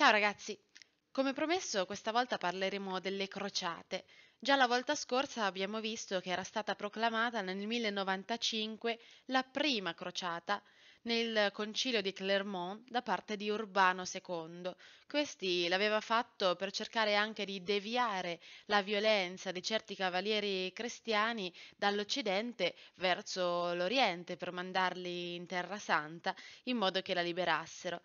Ciao ragazzi, come promesso questa volta parleremo delle crociate. Già la volta scorsa abbiamo visto che era stata proclamata nel 1095 la prima crociata nel concilio di Clermont da parte di Urbano II. Questi l'aveva fatto per cercare anche di deviare la violenza di certi cavalieri cristiani dall'Occidente verso l'Oriente per mandarli in Terra Santa in modo che la liberassero.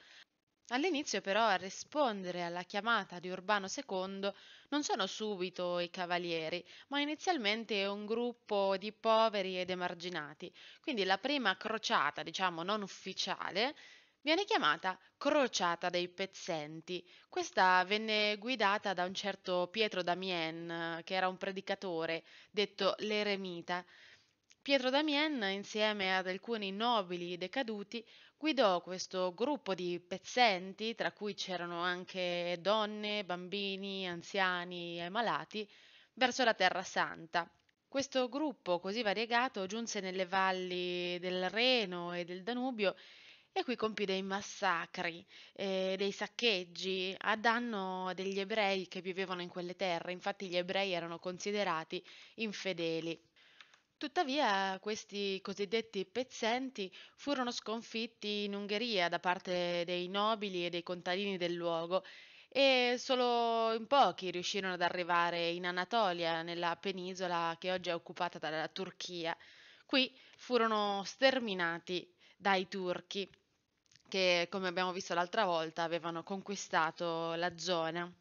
All'inizio però a rispondere alla chiamata di Urbano II non sono subito i cavalieri, ma inizialmente un gruppo di poveri ed emarginati. Quindi la prima crociata, diciamo non ufficiale, viene chiamata Crociata dei Pezzenti. Questa venne guidata da un certo Pietro Damien, che era un predicatore, detto l'eremita. Pietro Damien, insieme ad alcuni nobili decaduti, Guidò questo gruppo di pezzenti, tra cui c'erano anche donne, bambini, anziani e malati, verso la Terra Santa. Questo gruppo così variegato giunse nelle valli del Reno e del Danubio e qui compì dei massacri, eh, dei saccheggi a danno degli ebrei che vivevano in quelle terre. Infatti gli ebrei erano considerati infedeli. Tuttavia, questi cosiddetti pezzenti furono sconfitti in Ungheria da parte dei nobili e dei contadini del luogo e solo in pochi riuscirono ad arrivare in Anatolia, nella penisola che oggi è occupata dalla Turchia. Qui furono sterminati dai turchi che, come abbiamo visto l'altra volta, avevano conquistato la zona.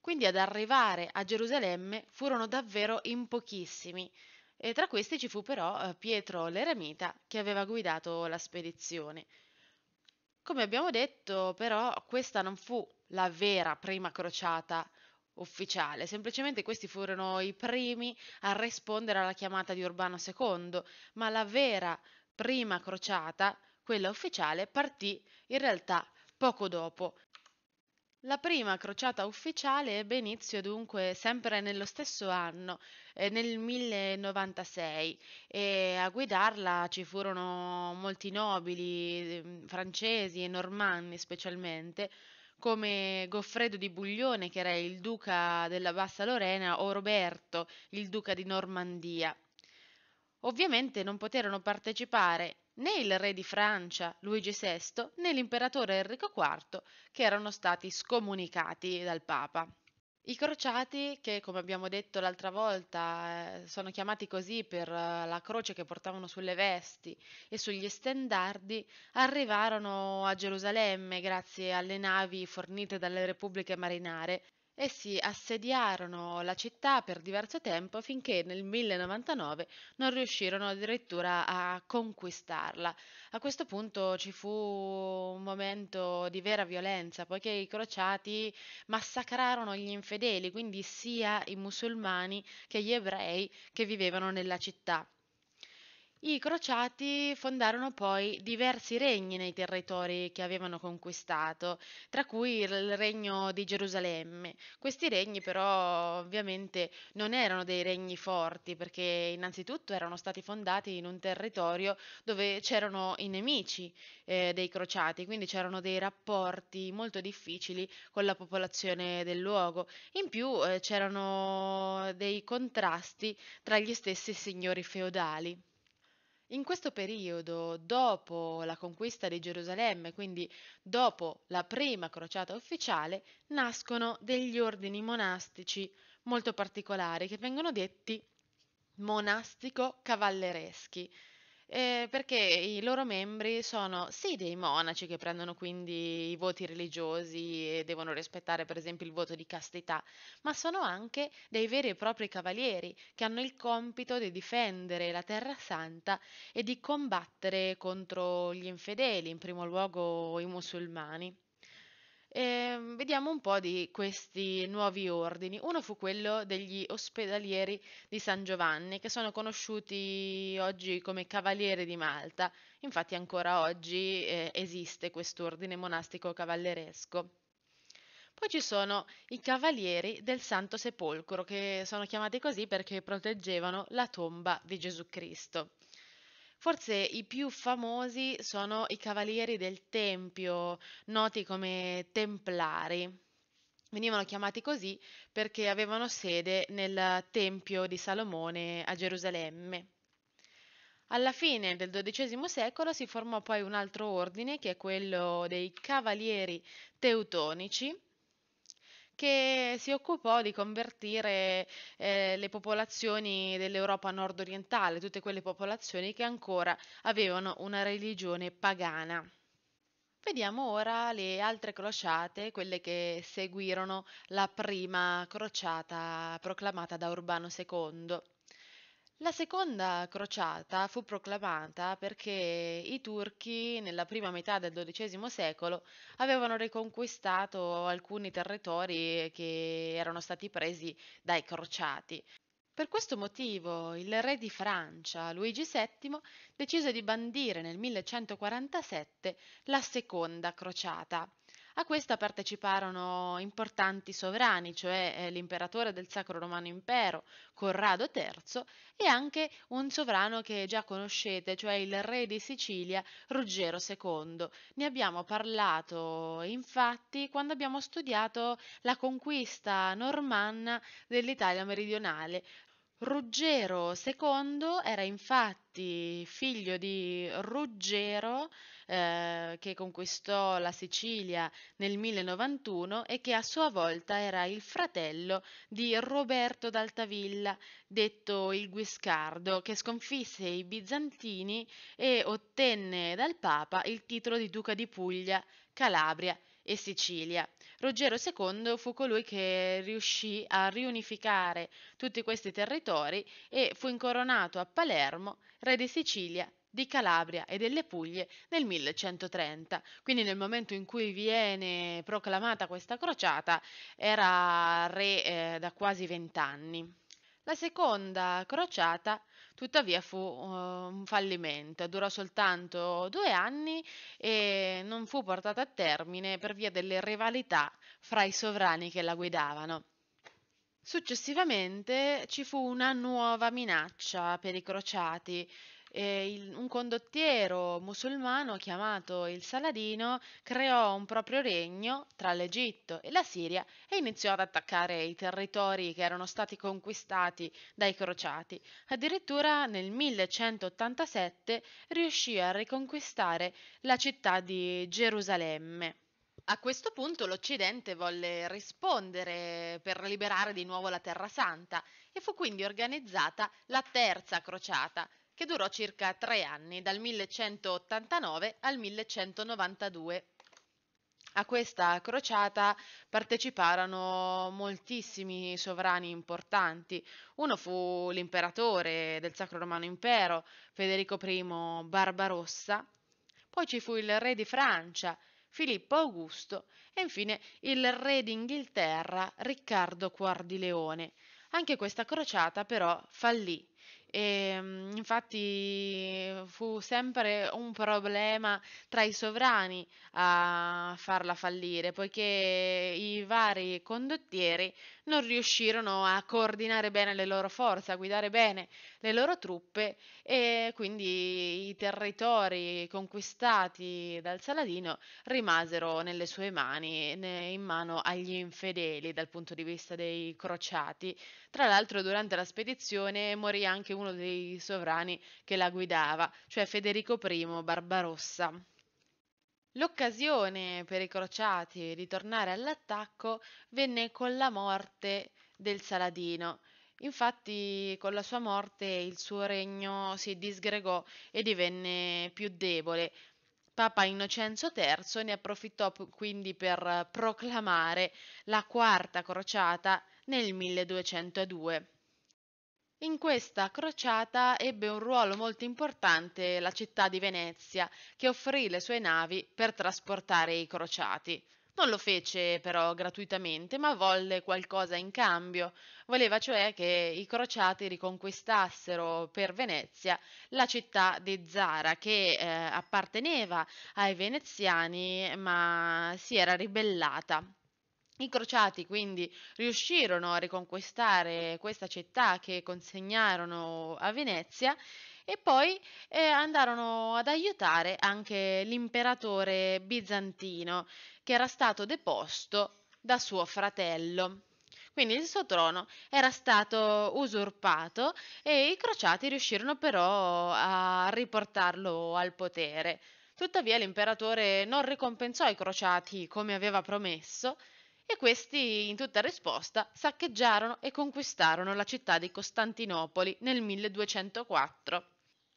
Quindi ad arrivare a Gerusalemme furono davvero in pochissimi e tra questi ci fu però eh, Pietro l'Eremita che aveva guidato la spedizione. Come abbiamo detto, però, questa non fu la vera prima crociata ufficiale, semplicemente questi furono i primi a rispondere alla chiamata di Urbano II, ma la vera prima crociata, quella ufficiale, partì in realtà poco dopo, la prima crociata ufficiale ebbe inizio dunque sempre nello stesso anno, eh, nel 1096, e a guidarla ci furono molti nobili, eh, francesi e normanni specialmente, come Goffredo di Buglione, che era il duca della Bassa Lorena, o Roberto, il duca di Normandia. Ovviamente non poterono partecipare né il re di Francia Luigi VI né l'imperatore Enrico IV che erano stati scomunicati dal Papa. I crociati, che come abbiamo detto l'altra volta eh, sono chiamati così per eh, la croce che portavano sulle vesti e sugli stendardi, arrivarono a Gerusalemme grazie alle navi fornite dalle repubbliche marinare Essi assediarono la città per diverso tempo finché nel 1099 non riuscirono addirittura a conquistarla. A questo punto ci fu un momento di vera violenza, poiché i crociati massacrarono gli infedeli, quindi sia i musulmani che gli ebrei che vivevano nella città. I crociati fondarono poi diversi regni nei territori che avevano conquistato, tra cui il regno di Gerusalemme. Questi regni però ovviamente non erano dei regni forti perché innanzitutto erano stati fondati in un territorio dove c'erano i nemici eh, dei crociati, quindi c'erano dei rapporti molto difficili con la popolazione del luogo. In più eh, c'erano dei contrasti tra gli stessi signori feudali. In questo periodo, dopo la conquista di Gerusalemme, quindi dopo la prima crociata ufficiale, nascono degli ordini monastici molto particolari che vengono detti monastico-cavallereschi. Ehm, perché i loro membri sono sì dei monaci che prendono quindi i voti religiosi e devono rispettare per esempio il voto di castità, ma sono anche dei veri e propri cavalieri che hanno il compito di difendere la terra santa e di combattere contro gli infedeli, in primo luogo i musulmani. Ehm, vediamo un po' di questi nuovi ordini. Uno fu quello degli ospedalieri di San Giovanni, che sono conosciuti oggi come Cavalieri di Malta. Infatti ancora oggi eh, esiste quest'ordine monastico cavalleresco. Poi ci sono i cavalieri del Santo Sepolcro, che sono chiamati così perché proteggevano la tomba di Gesù Cristo. Forse i più famosi sono i Cavalieri del Tempio, noti come Templari. Venivano chiamati così perché avevano sede nel Tempio di Salomone a Gerusalemme. Alla fine del XII secolo si formò poi un altro ordine che è quello dei Cavalieri Teutonici, che si occupò di convertire eh, le popolazioni dell'Europa nord-orientale, tutte quelle popolazioni che ancora avevano una religione pagana. Vediamo ora le altre crociate, quelle che seguirono la prima crociata proclamata da Urbano II. La seconda crociata fu proclamata perché i turchi nella prima metà del XII secolo avevano riconquistato alcuni territori che erano stati presi dai crociati. Per questo motivo il re di Francia, Luigi VII, decise di bandire nel 1147 la seconda crociata. A questa parteciparono importanti sovrani, cioè eh, l'imperatore del Sacro Romano Impero, Corrado III, e anche un sovrano che già conoscete, cioè il re di Sicilia, Ruggero II. Ne abbiamo parlato infatti quando abbiamo studiato la conquista normanna dell'Italia meridionale, Ruggero II era infatti figlio di Ruggero eh, che conquistò la Sicilia nel 1091 e che a sua volta era il fratello di Roberto d'Altavilla, detto il Guiscardo, che sconfisse i bizantini e ottenne dal Papa il titolo di duca di Puglia, Calabria e Sicilia. Ruggero II fu colui che riuscì a riunificare tutti questi territori e fu incoronato a Palermo re di Sicilia di Calabria e delle Puglie nel 1130. Quindi nel momento in cui viene proclamata questa crociata era re eh, da quasi vent'anni. La seconda crociata Tuttavia fu uh, un fallimento, durò soltanto due anni e non fu portata a termine per via delle rivalità fra i sovrani che la guidavano. Successivamente ci fu una nuova minaccia per i crociati, eh, il, un condottiero musulmano chiamato il Saladino creò un proprio regno tra l'Egitto e la Siria e iniziò ad attaccare i territori che erano stati conquistati dai crociati. Addirittura nel 1187 riuscì a riconquistare la città di Gerusalemme. A questo punto l'Occidente volle rispondere per liberare di nuovo la Terra Santa e fu quindi organizzata la Terza Crociata, che durò circa tre anni, dal 1189 al 1192. A questa crociata parteciparono moltissimi sovrani importanti. Uno fu l'imperatore del Sacro Romano Impero, Federico I Barbarossa, poi ci fu il re di Francia, Filippo Augusto e infine il re d'Inghilterra, Riccardo Cuor di Leone. Anche questa crociata però fallì e, ehm, infatti fu sempre un problema tra i sovrani a farla fallire, poiché i vari condottieri non riuscirono a coordinare bene le loro forze, a guidare bene le loro truppe e quindi i territori conquistati dal Saladino rimasero nelle sue mani, in mano agli infedeli dal punto di vista dei crociati, tra l'altro durante la spedizione morì anche uno dei sovrani che la guidava, cioè Federico I Barbarossa. L'occasione per i crociati di tornare all'attacco venne con la morte del Saladino. Infatti, con la sua morte il suo regno si disgregò e divenne più debole. Papa Innocenzo III ne approfittò quindi per proclamare la quarta crociata nel 1202. In questa crociata ebbe un ruolo molto importante la città di Venezia, che offrì le sue navi per trasportare i crociati. Non lo fece però gratuitamente, ma volle qualcosa in cambio. Voleva cioè che i crociati riconquistassero per Venezia la città di Zara, che eh, apparteneva ai veneziani, ma si era ribellata i crociati quindi riuscirono a riconquistare questa città che consegnarono a Venezia e poi eh, andarono ad aiutare anche l'imperatore bizantino che era stato deposto da suo fratello. Quindi il suo trono era stato usurpato e i crociati riuscirono però a riportarlo al potere. Tuttavia l'imperatore non ricompensò i crociati come aveva promesso e questi in tutta risposta saccheggiarono e conquistarono la città di Costantinopoli nel 1204.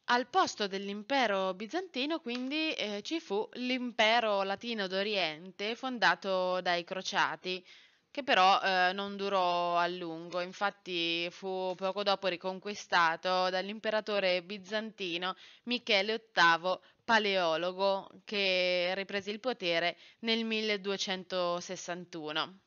Al posto dell'impero bizantino quindi eh, ci fu l'impero latino d'Oriente fondato dai crociati, che però eh, non durò a lungo, infatti fu poco dopo riconquistato dall'imperatore bizantino Michele VIII Paleologo che riprese il potere nel 1261.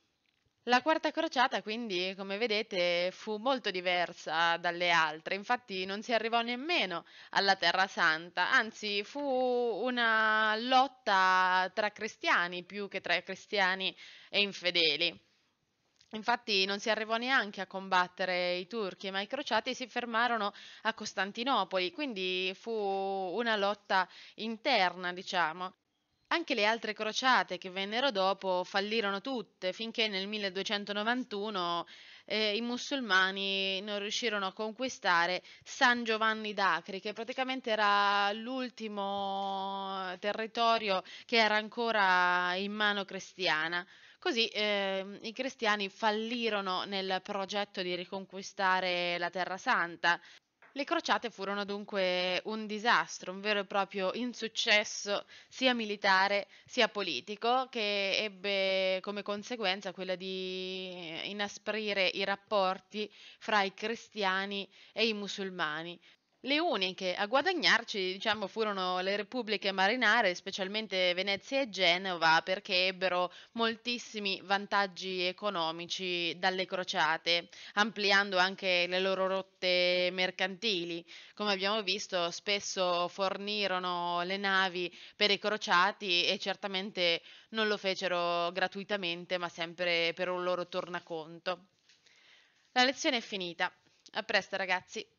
La quarta crociata quindi, come vedete, fu molto diversa dalle altre, infatti non si arrivò nemmeno alla Terra Santa, anzi fu una lotta tra cristiani più che tra cristiani e infedeli. Infatti non si arrivò neanche a combattere i turchi, ma i crociati si fermarono a Costantinopoli, quindi fu una lotta interna, diciamo. Anche le altre crociate che vennero dopo fallirono tutte, finché nel 1291 eh, i musulmani non riuscirono a conquistare San Giovanni d'Acri, che praticamente era l'ultimo territorio che era ancora in mano cristiana. Così eh, i cristiani fallirono nel progetto di riconquistare la Terra Santa. Le crociate furono dunque un disastro, un vero e proprio insuccesso sia militare sia politico, che ebbe come conseguenza quella di inasprire i rapporti fra i cristiani e i musulmani. Le uniche a guadagnarci, diciamo, furono le repubbliche marinare, specialmente Venezia e Genova, perché ebbero moltissimi vantaggi economici dalle crociate, ampliando anche le loro rotte mercantili. Come abbiamo visto, spesso fornirono le navi per i crociati e certamente non lo fecero gratuitamente, ma sempre per un loro tornaconto. La lezione è finita. A presto, ragazzi.